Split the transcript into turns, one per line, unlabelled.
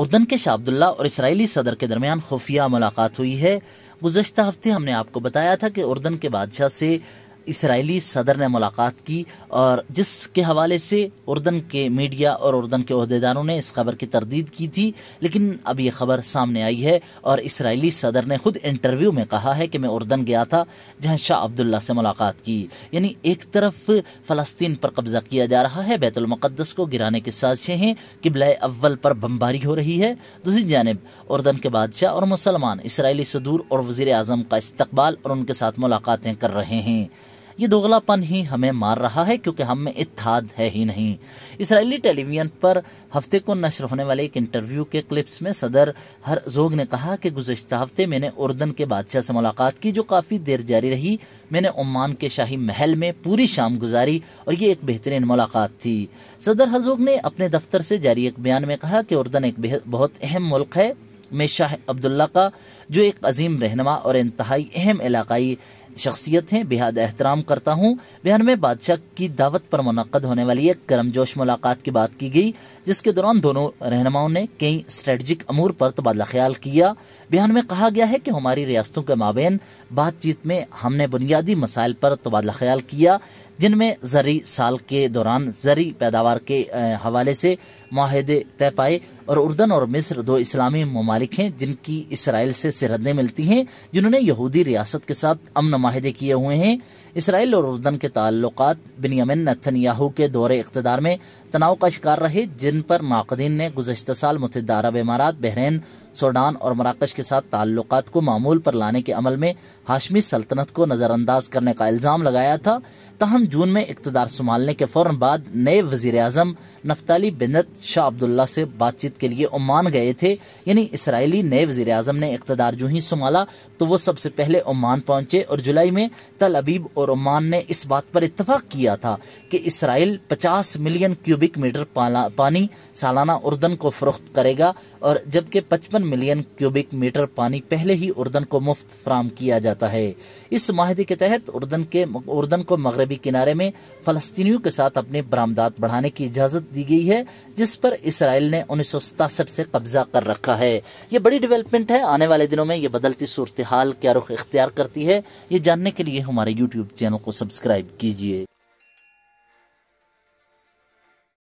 उर्दन के शाह अब्दुल्ला और इसराइली सदर के दरमियान खुफिया मुलाकात हुई है गुजशत हफ्ते हमने आपको बताया था कि उर्दन के बादशाह से इसराइली सदर ने मुलाकात की और जिसके हवाले से उर्दन के मीडिया और उर्दन के अहदेदारों ने इस खबर की तरदीद की थी लेकिन अब ये खबर सामने आई है और इसराइली सदर ने खुद इंटरव्यू में कहा है कि मैं उर्दन गया था जहां शाह अब्दुल्ला से मुलाकात की यानी एक तरफ फलस्तीन पर कब्जा किया जा रहा है बैतुलमक़दस को गिराने की साजिशें हैं किबला अव्वल पर बमबारी हो रही है दूसरी जानब उर्दन के बादशाह और मुसलमान इसराइली सदूर और वजीर अजम का इस्तबाल और उनके साथ मुलाकातें कर रहे हैं ये दोगलापन ही हमें मार रहा है क्योंकि हम में इत्थाद है ही नहीं इसराइली टेलीविजन पर हफ्ते को नशर होने वाले एक इंटरव्यू के क्लिप्स में सदर हर जोग ने कहा कि गुजशत हफ्ते मैंने उर्दन के बादशाह से मुलाकात की जो काफी देर जारी रही मैंने ओमान के शाही महल में पूरी शाम गुजारी और ये एक बेहतरीन मुलाकात थी सदर हरजोग ने अपने दफ्तर से जारी एक बयान में कहा कि उर्दन एक बहुत अहम मुल्क है में शाह अब्दुल्ला का जो एक अजीम रहनमा और इंतहाई अहम इलाकाई शख्सियत हैं बेहद एहतराम करता हूं बिहार में बादशाह की दावत पर मुनद होने वाली एक गर्मजोश मुलाकात की बात की गई जिसके दौरान दोनों रहनुमाओं ने कई स्ट्रेटजिक अमूर पर तबादला ख्याल किया बयान में कहा गया है कि हमारी रियासतों के माबेन बातचीत में हमने बुनियादी मसाइल पर तबादला ख्याल किया जिनमें जरी साल के दौरान जरी पैदावार के हवाले से माहदे तय पाए और उर्दन और मिस्र दो इस्लामी ममालिक हैं जिनकी इसराइल से सरहदें मिलती हैं जिन्होंने यहूदी रियासत के साथ अमन माहदे किए हुए हैं इसराइल और उर्दन के ताल्लुक बिनियामिन नथनयाहू के दौरे इकतदार में तनाव का शिकार रहे जिन पर नाकदीन ने गुजशत साल मुतद अरब इमारात बहरीन सूडान और मराकश के साथ ताल्लुक को मामूल पर लाने के अमल में हाशमी सल्तनत को नजरअंदाज करने का इल्जाम लगाया था तहम जून में इकतदार संभालने के फौरन बाद नए वजीर अजम नफ्ताली बिनत शाह अब्दुल्ला से बातचीत के लिए ओमान गए थे यानी इसराइली नए वजीर अजम ने इकतदार जू ही संभाला तो वो सबसे पहले ओमान पहुंचे और जुलाई जुलाई में तल अबीब और ओमान ने इस बात पर इतफाक किया था कि इसराइल 50 मिलियन क्यूबिक मीटर पानी सालाना उर्दन को फरोख्त करेगा और जबकि 55 मिलियन क्यूबिक मीटर पानी पहले ही उर्दन को मुफ्त फ्राहम किया जाता है इस माहे के तहत उर्दन के उर्दन को मगरबी किनारे में फलस्तियों के साथ अपने बरामदात बढ़ाने की इजाजत दी गई है जिस पर इसराइल ने उन्नीस से कब्जा कर रखा है ये बड़ी डेवलपमेंट है आने वाले दिनों में ये बदलती सूरत हाल क्या रुख इख्तियार करती है ये जानने के लिए हमारे यूट्यूब चैनल को सब्सक्राइब कीजिए